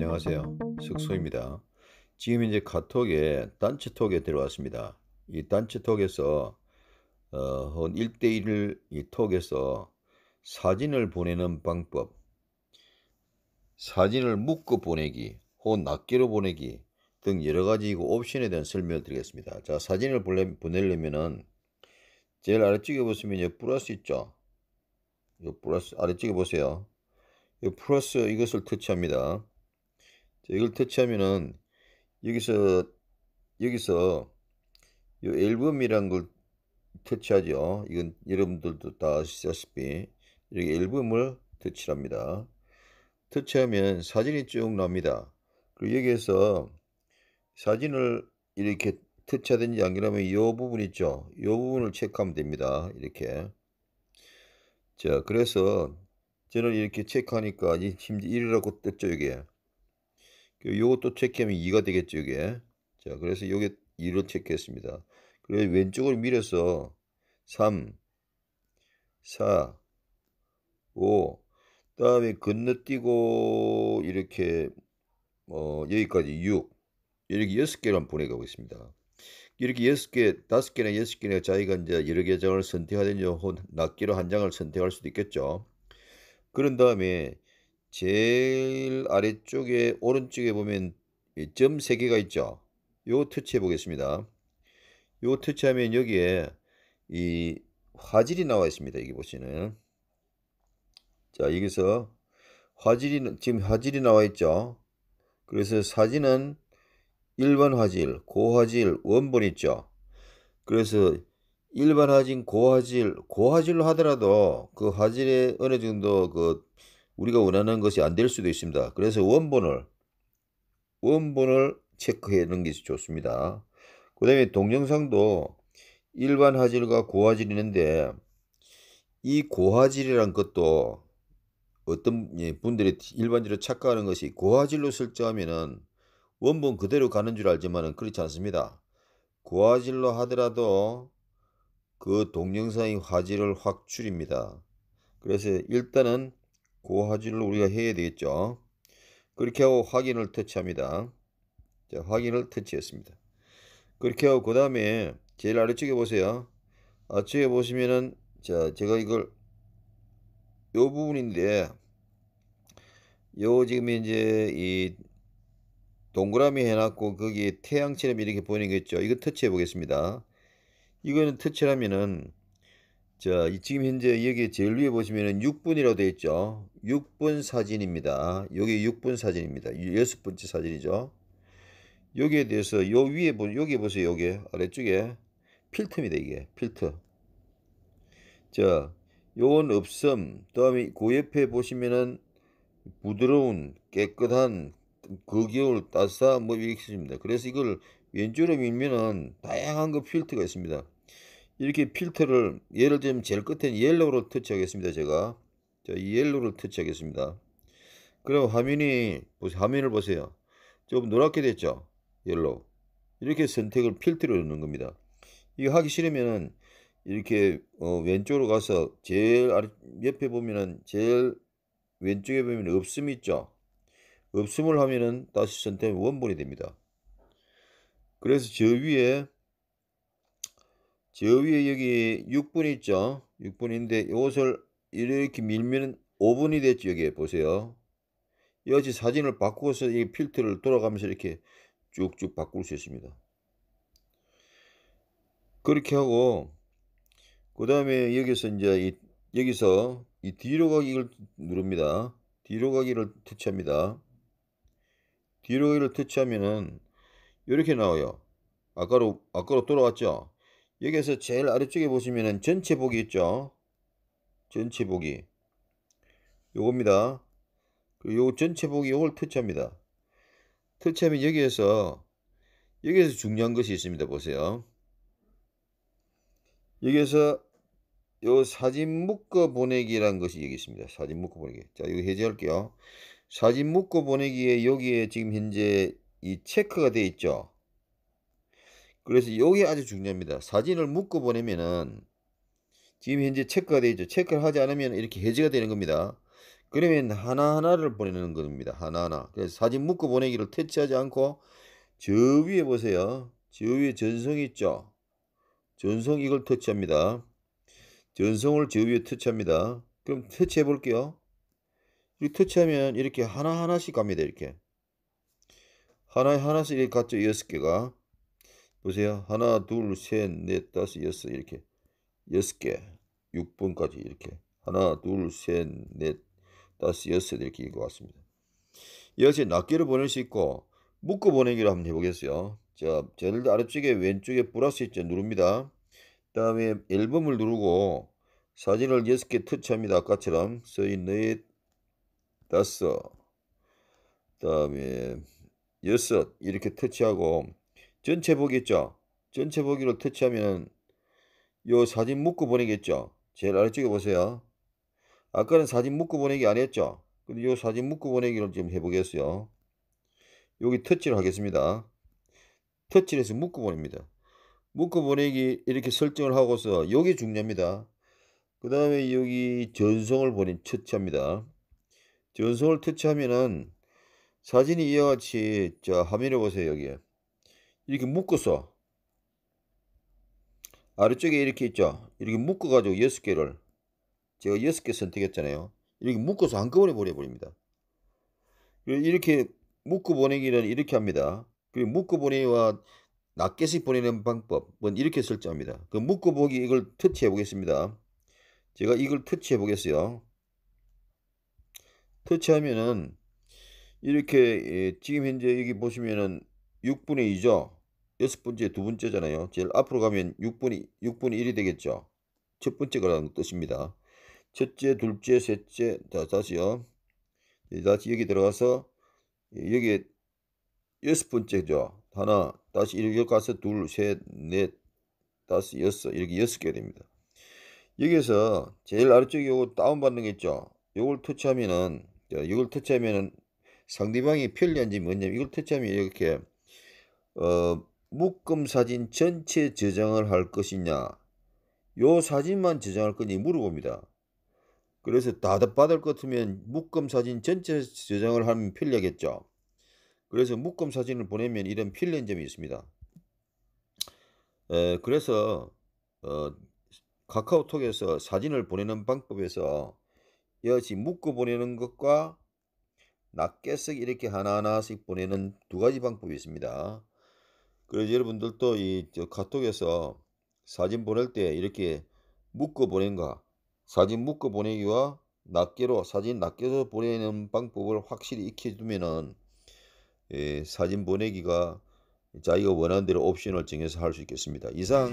안녕하세요. 석소입니다 지금 이제 카톡에 단체톡에 들어왔습니다. 이 단체톡에서 어 1대1을 이 톡에서 사진을 보내는 방법 사진을 묶어 보내기 혹은 낱개로 보내기 등 여러 가지 그 옵션에 대한 설명을 드리겠습니다. 자 사진을 보내려면은 제일 아래쪽에 보시면 이 플러스 있죠. 이 플러스 아래쪽에 보세요. 이 플러스 이것을 터치합니다. 이걸 터치하면은 여기서 여기서 이 앨범이란 걸 터치하죠. 이건 여러분들도 다 아시다시피 이렇게 앨범을 터치합니다. 터치하면 사진이 쭉 나옵니다. 그리고 여기에서 사진을 이렇게 터치하든지 안 그러면 이 부분 있죠. 이 부분을 체크하면 됩니다. 이렇게. 자, 그래서 저는 이렇게 체크하니까 이제 1이라고 떴죠, 이게. 그 요것도 체크하면 2가 되겠죠 이게 자 그래서 요게 2로 체크했습니다 그래서 왼쪽을 밀어서 3 4 5 다음에 건너뛰고 이렇게 어 여기까지 6 이렇게 6개를 보내가고 있습니다 이렇게 6개, 5개나 6개나 자기가 이제 여러 개 장을 선택하든지 혹은 낱개로 한 장을 선택할 수도 있겠죠. 그런 다음에 제일 아래쪽에 오른쪽에 보면 점 3개가 있죠. 요 터치해 보겠습니다. 요 터치하면 여기에 이 화질이 나와 있습니다. 여기 보시는. 자, 여기서 화질이 지금 화질이 나와 있죠. 그래서 사진은 일반 화질, 고화질, 원본 있죠. 그래서 일반 화질, 고화질, 고화질로 하더라도 그 화질에 어느 정도 그 우리가 원하는 것이 안 될 수도 있습니다. 그래서 원본을 원본을 체크해 놓는 것이 좋습니다. 그 다음에 동영상도 일반 화질과 고화질이 있는데 이 고화질이란 것도 어떤 예, 분들이 일반적으로 착각하는 것이 고화질로 설정하면 원본 그대로 가는 줄 알지만은 그렇지 않습니다. 고화질로 하더라도 그 동영상의 화질을 확 줄입니다. 그래서 일단은 고화질을 우리가 해야 되겠죠. 그렇게 하고 확인을 터치합니다. 자, 확인을 터치했습니다. 그렇게 하고 그 다음에 제일 아래쪽에 보세요. 아래쪽에 보시면은 자 제가 이걸 요 부분인데 요 지금 이제 이 동그라미 해놨고 거기에 태양처럼 이렇게 보이는 거 있죠. 이거 터치해 보겠습니다. 이거는 터치하면은 자, 지금 현재 여기 제일 위에 보시면은 6분이라고 되어 있죠. 6분 사진입니다. 여기 6분 사진입니다. 여섯 번째 사진이죠. 여기에 대해서 요 위에 보 여기 보세요. 여기 아래쪽에 필터입니다. 이게 필터. 자, 요건 없음. 다음에 그 옆에 보시면은 부드러운, 깨끗한, 거겨울, 따스한 뭐 이렇게 있습니다. 그래서 이걸 왼쪽으로 밀면은 다양한 그 필터가 있습니다. 이렇게 필터를 예를 들면 제일 끝에 옐로우로 터치하겠습니다. 제가 자, 이 옐로우를 터치하겠습니다. 그럼 화면이 보세요. 화면을 보세요. 좀 노랗게 됐죠. 옐로우. 이렇게 선택을 필터로 넣는 겁니다. 이거 하기 싫으면은 이렇게 어, 왼쪽으로 가서 제일 아래 옆에 보면은 제일 왼쪽에 보면 없음 있죠. 없음을 하면은 다시 선택 원본이 됩니다. 그래서 저 위에 저 위에 여기 6분 있죠 6분인데 이것을 이렇게 밀면 5분이 됐죠 여기 보세요 여지 사진을 바꾸어서 이 필터를 돌아가면서 이렇게 쭉쭉 바꿀 수 있습니다 그렇게 하고 그 다음에 여기서 이제 이, 여기서 이 뒤로 가기를 누릅니다 뒤로 가기를 터치합니다 뒤로 가기를 터치하면은 이렇게 나와요 아까로 아까로 돌아왔죠 여기에서 제일 아래쪽에 보시면은 전체 보기 있죠. 전체 보기. 요겁니다. 요 전체 보기 요걸 터치합니다. 터치하면 여기에서 여기에서 중요한 것이 있습니다. 보세요. 여기에서 요 사진 묶어 보내기라는 것이 여기 있습니다. 사진 묶어 보내기. 자, 이거 해제할게요. 사진 묶어 보내기에 여기에 지금 현재 이 체크가 되어 있죠. 그래서 이게 아주 중요합니다. 사진을 묶어 보내면은 지금 현재 체크가 되어 있죠. 체크를 하지 않으면 이렇게 해지가 되는 겁니다. 그러면 하나하나를 보내는 겁니다. 하나하나. 그래서 사진 묶어 보내기를 퇴치하지 않고 저 위에 보세요. 저 위에 전송이 있죠. 전송 이걸 터치합니다. 전송을저 위에 터치합니다. 그럼 터치해 볼게요. 이렇게 터치하면 이렇게 하나하나씩 갑니다. 이렇게. 하나에 하나씩 이렇게 갔죠. 여섯 개가. 보세요. 하나, 둘, 셋, 넷, 다섯, 여섯 이렇게 여섯 개 6번까지 이렇게 하나, 둘, 셋, 넷, 다섯, 여섯 이렇게 읽어왔습니다. 이같이 낱개로 보낼 수 있고 묶어 보내기로 한번 해보겠어요. 자, 제일 아래쪽에 왼쪽에 플러스 있죠. 누릅니다. 그 다음에 앨범을 누르고 사진을 6개 터치합니다. 아까처럼 써있네 다섯 그 다음에 여섯 이렇게 터치하고 전체 보겠죠. 전체 보기로 터치하면 요 사진 묶고 보내겠죠. 제일 아래쪽에 보세요. 아까는 사진 묶고 보내기 안했죠 근데 요 사진 묶고 보내기를 지금 해보겠어요. 여기 터치를 하겠습니다. 터치를 해서 묶고 보냅니다. 묶고 보내기 이렇게 설정을 하고서 여기 중요합니다. 그 다음에 여기 전송을 보내 터치합니다. 전송을 터치하면은 사진이 이와 같이 자 화면을 보세요 여기에 이렇게 묶어서 아래쪽에 이렇게 있죠. 이렇게 묶어가지고 6 개를 제가 6개 선택했잖아요. 이렇게 묶어서 한꺼번에 보내버립니다. 이렇게 묶어 보내기는 이렇게 합니다. 그리고 묶어 보내기와 낱개씩 보내는 방법은 뭐 이렇게 설정합니다. 그 묶어 보기 이걸 터치해 보겠습니다. 제가 이걸 터치해 보겠어요. 터치하면은 이렇게 예, 지금 현재 여기 보시면은 6분의 2죠. 여섯 번째 두 번째잖아요. 제일 앞으로 가면 6분이 6분이 1이 되겠죠. 첫 번째 거라는 뜻입니다. 첫째, 둘째, 셋째, 자 다시요. 네, 다시 여기 들어가서 예, 여기 여섯 번째죠. 하나, 다시 이렇게 가서 둘, 셋, 넷, 다섯, 여섯 이렇게 여섯 개 됩니다. 여기에서 제일 아래쪽에 요거 다운받는 게 있죠. 요걸 터치하면은 자, 이걸 터치하면은 상대방이 편리한지 뭐냐면 이걸 터치하면 이렇게 어 묶음 사진 전체 저장을 할 것이냐 요 사진만 저장할 거니 물어봅니다. 그래서 대답받을 것 같으면 묶음 사진 전체 저장을 하면 편리하겠죠. 그래서 묶음 사진을 보내면 이런 필요한 점이 있습니다. 에, 그래서 어, 카카오톡에서 사진을 보내는 방법에서 여것이 묶어 보내는 것과 낱개 쓰 이렇게 하나하나씩 보내는 두 가지 방법이 있습니다. 그래서 여러분들도 이 카톡에서 사진 보낼 때 이렇게 묶어 보낸가 사진 묶어 보내기와 낱개로 사진 낱개로 보내는 방법을 확실히 익혀두면은 예, 사진 보내기가 자기가 원하는 대로 옵션을 정해서 할 수 있겠습니다. 이상